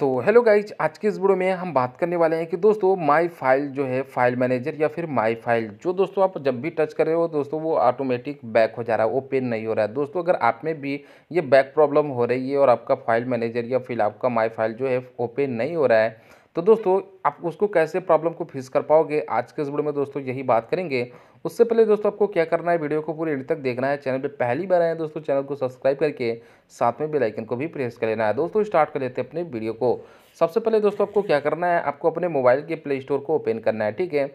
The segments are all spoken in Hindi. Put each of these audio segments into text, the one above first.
तो हेलो गाइज आज के इस वीडियो में हम बात करने वाले हैं कि दोस्तों माई फाइल जो है फाइल मैनेजर या फिर माई फाइल जो दोस्तों आप जब भी टच कर रहे हो दोस्तों वो ऑटोमेटिक बैक हो जा रहा है ओपन नहीं हो रहा है दोस्तों अगर आप में भी ये बैक प्रॉब्लम हो रही है और आपका फाइल मैनेजर या फिर आपका माई फाइल जो है ओपन नहीं हो रहा है तो दोस्तों आप उसको कैसे प्रॉब्लम को फेस कर पाओगे आज के इस वीडियो में दोस्तों यही बात करेंगे उससे पहले दोस्तों आपको क्या करना है वीडियो को पूरे एंड तक देखना है चैनल पे पहली बार आए हैं दोस्तों चैनल को सब्सक्राइब करके साथ में बेल आइकन को भी प्रेस कर लेना है दोस्तों स्टार्ट कर लेते हैं अपने वीडियो को सबसे पहले दोस्तों आपको क्या करना है आपको अपने मोबाइल के प्ले स्टोर को ओपन करना है ठीक है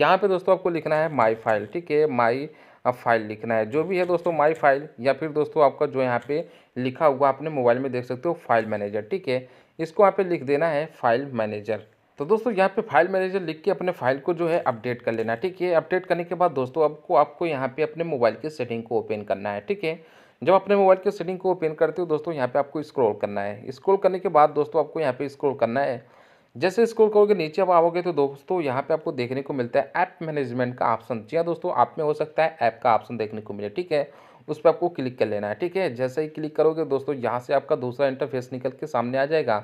यहाँ पे दोस्तों आपको लिखना है माई फाइल ठीक है माई अब फाइल लिखना है जो भी है दोस्तों माई फाइल या फिर दोस्तों आपका जो यहाँ पे लिखा हुआ अपने मोबाइल में देख सकते हो फाइल मैनेजर ठीक है इसको यहाँ पे लिख देना है फाइल मैनेजर तो दोस्तों यहाँ पे फाइल मैनेजर लिख के अपने फाइल को जो है अपडेट कर लेना ठीक है अपडेट करने के बाद दोस्तों आपको आपको यहाँ पे अपने मोबाइल की सेटिंग को ओपन करना है ठीक है जब अपने मोबाइल की सेटिंग को ओपन करते हो दोस्तों यहाँ पे आपको स्क्रॉल करना है स्क्रॉल करने के बाद दोस्तों आपको यहाँ पे स्क्रॉल करना है जैसे स्कोर करोगे नीचे आप आओगे तो दोस्तों यहाँ पे आपको देखने को मिलता है ऐप मैनेजमेंट का ऑप्शन जी हाँ दोस्तों आप में हो सकता है ऐप का ऑप्शन देखने को मिले ठीक है उस पर आपको क्लिक कर लेना है ठीक है जैसे ही क्लिक करोगे दोस्तों यहाँ से आपका दूसरा इंटरफेस निकल के सामने आ जाएगा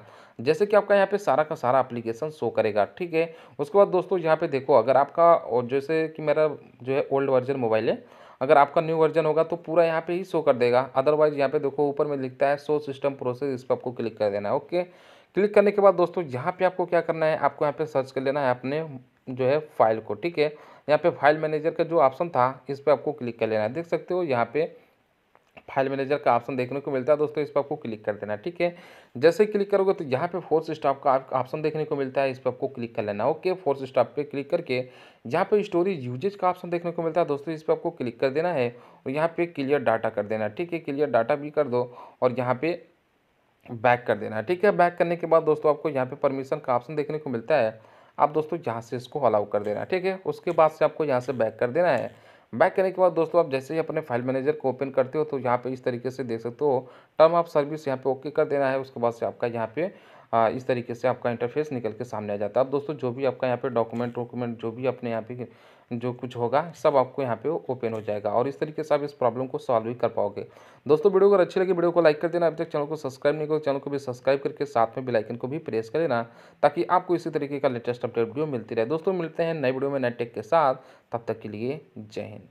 जैसे कि आपका यहाँ पे सारा का सारा एप्लीकेशन शो करेगा ठीक है उसके बाद दोस्तों यहाँ पे देखो अगर आपका और जैसे कि मेरा जो है ओल्ड वर्जन मोबाइल है अगर आपका न्यू वर्जन होगा तो पूरा यहाँ पे ही शो कर देगा अदरवाइज यहाँ पे देखो ऊपर में लिखता है शो सिस्टम प्रोसेस इस पर आपको क्लिक कर देना है ओके क्लिक करने के बाद दोस्तों यहाँ पे आपको क्या करना है आपको यहाँ पे सर्च कर लेना है अपने जो है फाइल को ठीक है यहाँ पे फाइल मैनेजर का जो ऑप्शन था इस पर आपको क्लिक कर लेना है देख सकते हो यहाँ पे फाइल मैनेजर का ऑप्शन देखने को मिलता है दोस्तों इस पर आपको क्लिक कर देना ठीक है जैसे क्लिक करोगे तो यहाँ पे फोर्स स्टॉप का ऑप्शन देखने को मिलता है इस पर आपको क्लिक कर लेना ओके फोर्स स्टॉप पे क्लिक करके यहाँ पे स्टोरेज यूजेज का ऑप्शन देखने को मिलता है दोस्तों इस पर आपको क्लिक कर देना है और यहाँ पे क्लियर डाटा कर देना ठीक है क्लियर डाटा भी कर दो और यहाँ पे बैक कर देना ठीक है बैक करने के बाद दोस्तों आपको यहाँ पे परमिशन का ऑप्शन देखने को मिलता है आप दोस्तों यहाँ से इसको अलाउ कर देना ठीक है उसके बाद से आपको यहाँ से बैक कर देना है बैक करने के बाद दोस्तों आप जैसे ही अपने फाइल मैनेजर को ओपन करते हो तो यहाँ पे इस तरीके से देख सकते हो टर्म ऑफ सर्विस यहाँ पे ओके कर देना है उसके बाद से आपका यहाँ पे इस तरीके से आपका इंटरफेस निकल के सामने आ जाता है अब दोस्तों जो भी आपका यहाँ पे डॉक्यूमेंट वॉक्यूमेंट जो भी अपने यहाँ पे जो कुछ होगा सब आपको यहाँ पे ओपन हो जाएगा और इस तरीके से आप इस प्रॉब्लम को सॉल्व भी कर पाओगे दोस्तों वीडियो अगर अच्छी लगी वीडियो को लाइक कर देना अभी तक चैनल को सब्सक्राइब नहीं करो चैनल को भी सब्सक्राइब करके साथ में बिलाइकन को भी प्रेस कर लेना ताकि आपको इसी तरीके का लेटेस्ट अपडेट वीडियो मिलती रहे दोस्तों मिलते हैं नए वीडियो में नए टेक के साथ तब तक के लिए जय हिंद